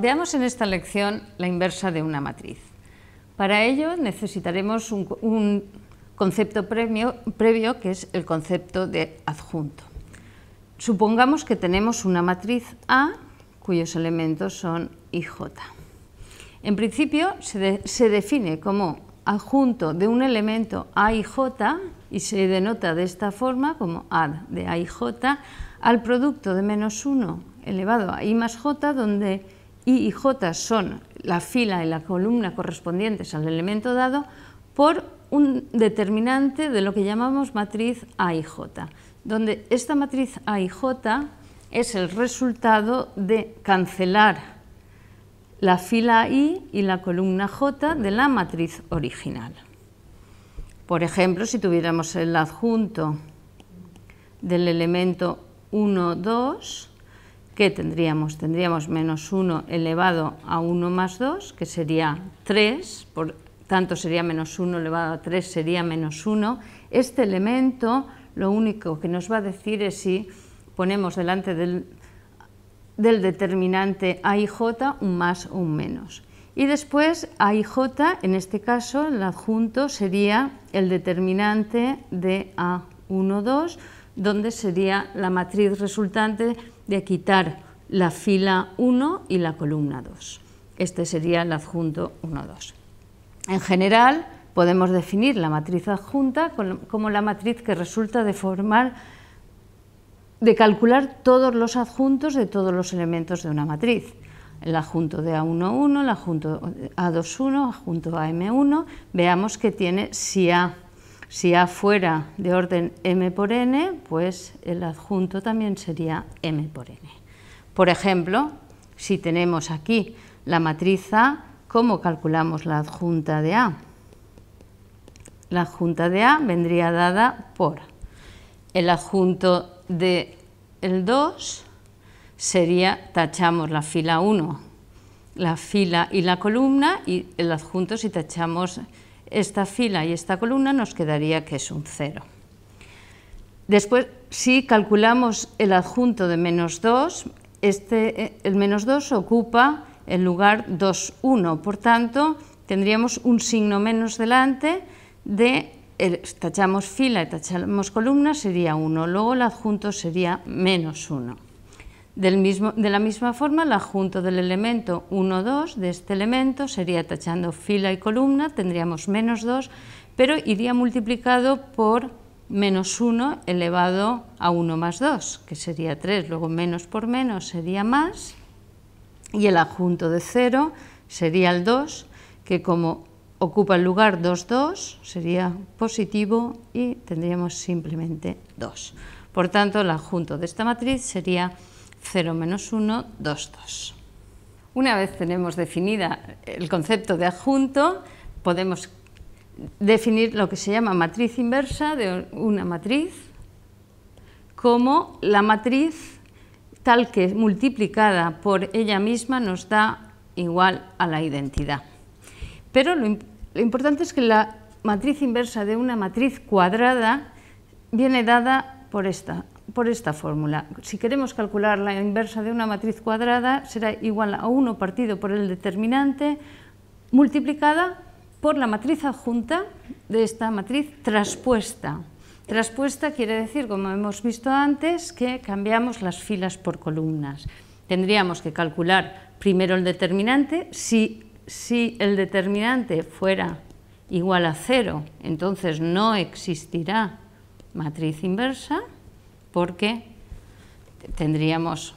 Veamos en esta lección la inversa de una matriz. Para ello necesitaremos un, concepto previo que es el concepto de adjunto. Supongamos que tenemos una matriz A cuyos elementos son i,j. J. En principio se, define como adjunto de un elemento A y J y se denota de esta forma como ad de A y J al producto de menos 1 elevado a i más j, donde I y J son la fila y la columna correspondientes al elemento dado por un determinante de lo que llamamos matriz A y J, donde esta matriz A y J es el resultado de cancelar la fila I y la columna J de la matriz original. Por ejemplo, si tuviéramos el adjunto del elemento 1, 2, ¿qué tendríamos? Tendríamos menos 1 elevado a 1 más 2, que sería 3, por tanto sería menos 1 elevado a 3 sería menos 1. Este elemento lo único que nos va a decir es si ponemos delante del, del determinante J un más o un menos. Y después A J, en este caso, el adjunto sería el determinante de A1, 2, donde sería la matriz resultante de quitar la fila 1 y la columna 2. Este sería el adjunto 1-2. En general, podemos definir la matriz adjunta como la matriz que resulta de formar de calcular todos los adjuntos de todos los elementos de una matriz. El adjunto de A11, el adjunto A21, adjunto AM1, veamos que tiene si A si A fuera de orden m por n, pues el adjunto también sería m por n. Por ejemplo, si tenemos aquí la matriz A, ¿cómo calculamos la adjunta de A? La adjunta de A vendría dada por el adjunto de el 2 sería, tachamos la fila 1, la fila y la columna, y el adjunto si tachamos esta fila y esta columna nos quedaría que es un 0. Después, si calculamos el adjunto de menos 2, este, eh, el menos 2 ocupa el lugar 2, 1, por tanto, tendríamos un signo menos delante de, tachamos fila y tachamos columna, sería 1, luego el adjunto sería menos 1 mismo, de la misma forma, el adjunto del elemento 1, 2 de este elemento sería tachando fila y columna, tendríamos menos 2, pero iría multiplicado por menos 1 elevado a 1 más 2, que sería 3, luego menos por menos sería más, y el adjunto de 0 sería el 2, que como ocupa el lugar 2, 2, sería positivo y tendríamos simplemente 2. Por tanto, el adjunto de esta matriz sería 0 menos 1, 2, 2. Una vez tenemos definida el concepto de adjunto, podemos definir lo que se llama matriz inversa de una matriz como la matriz tal que multiplicada por ella misma nos da igual a la identidad. Pero lo importante es que la matriz inversa de una matriz cuadrada viene dada por esta por esta fórmula. Si queremos calcular la inversa de una matriz cuadrada, será igual a 1 partido por el determinante multiplicada por la matriz adjunta de esta matriz traspuesta. Traspuesta quiere decir, como hemos visto antes, que cambiamos las filas por columnas. Tendríamos que calcular primero el determinante. Si, si el determinante fuera igual a cero, entonces no existirá matriz inversa porque tendríamos,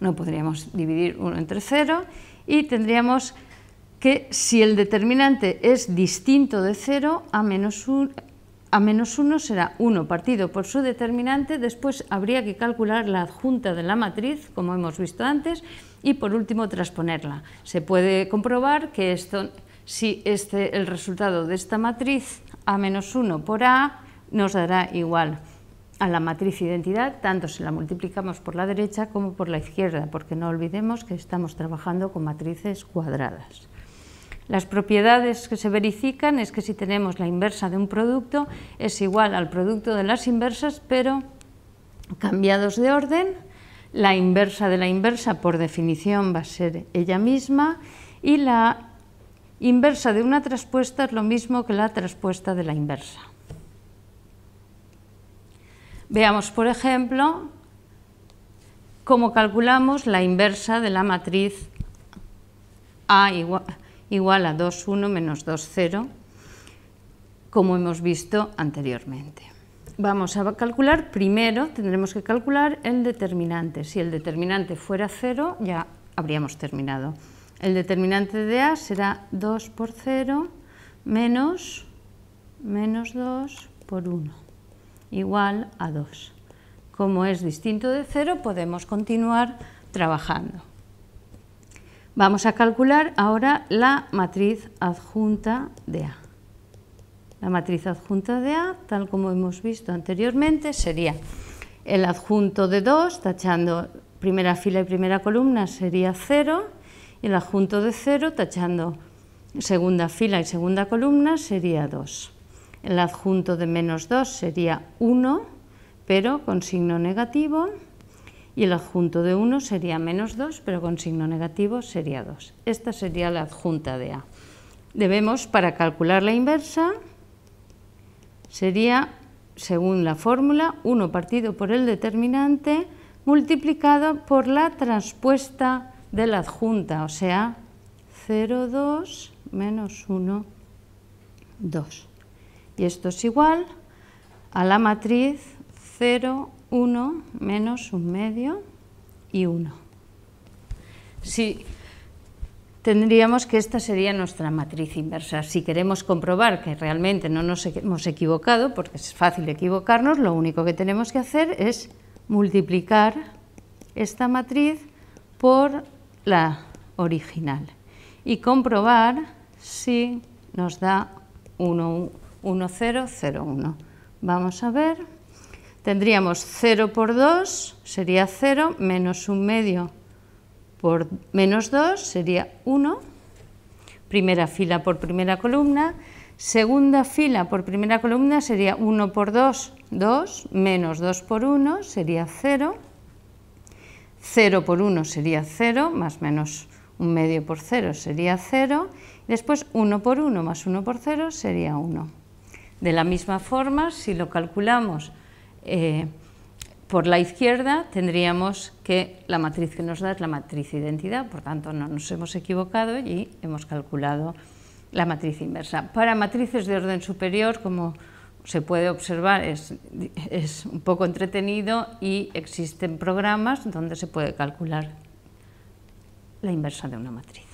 no podríamos dividir uno entre 0 y tendríamos que si el determinante es distinto de 0, a menos 1 será 1 partido por su determinante, después habría que calcular la adjunta de la matriz, como hemos visto antes, y por último transponerla. Se puede comprobar que esto, si este, el resultado de esta matriz a menos 1 por a nos dará igual a la matriz identidad, tanto si la multiplicamos por la derecha como por la izquierda, porque no olvidemos que estamos trabajando con matrices cuadradas. Las propiedades que se verifican es que si tenemos la inversa de un producto es igual al producto de las inversas, pero cambiados de orden. La inversa de la inversa, por definición, va a ser ella misma y la inversa de una traspuesta es lo mismo que la traspuesta de la inversa. Veamos, por ejemplo, cómo calculamos la inversa de la matriz A igual, a 2, 1 menos 2, 0, como hemos visto anteriormente. Vamos a calcular, primero tendremos que calcular el determinante. Si el determinante fuera 0, ya habríamos terminado. El determinante de A será 2 por 0 menos, menos 2 por 1 igual a 2. Como es distinto de 0, podemos continuar trabajando. Vamos a calcular ahora la matriz adjunta de A. La matriz adjunta de A, tal como hemos visto anteriormente, sería el adjunto de 2, tachando primera fila y primera columna, sería 0, y el adjunto de 0, tachando segunda fila y segunda columna, sería 2. El adjunto de menos 2 sería 1, pero con signo negativo, y el adjunto de 1 sería menos 2, pero con signo negativo sería 2. Esta sería la adjunta de A. Debemos, para calcular la inversa, sería, según la fórmula, 1 partido por el determinante multiplicado por la transpuesta de la adjunta, o sea, 0, 2 menos 1, 2. Y esto es igual a la matriz 0, 1, menos un medio y 1. Sí, tendríamos que esta sería nuestra matriz inversa. Si queremos comprobar que realmente no nos hemos equivocado, porque es fácil equivocarnos, lo único que tenemos que hacer es multiplicar esta matriz por la original y comprobar si nos da 1, 1, 0, 0, 1. Vamos a ver. Tendríamos 0 por 2 sería 0, menos 1 medio por menos 2 sería 1. Primera fila por primera columna. Segunda fila por primera columna sería 1 por 2, 2, menos 2 por 1 sería 0. 0 por 1 sería 0, más menos 1 medio por 0 sería 0, después 1 por 1 más 1 por 0 sería 1. De la misma forma, si lo calculamos eh, por la izquierda, tendríamos que la matriz que nos da es la matriz identidad, por tanto no nos hemos equivocado y hemos calculado la matriz inversa. Para matrices de orden superior, como se puede observar, es, es un poco entretenido y existen programas donde se puede calcular la inversa de una matriz.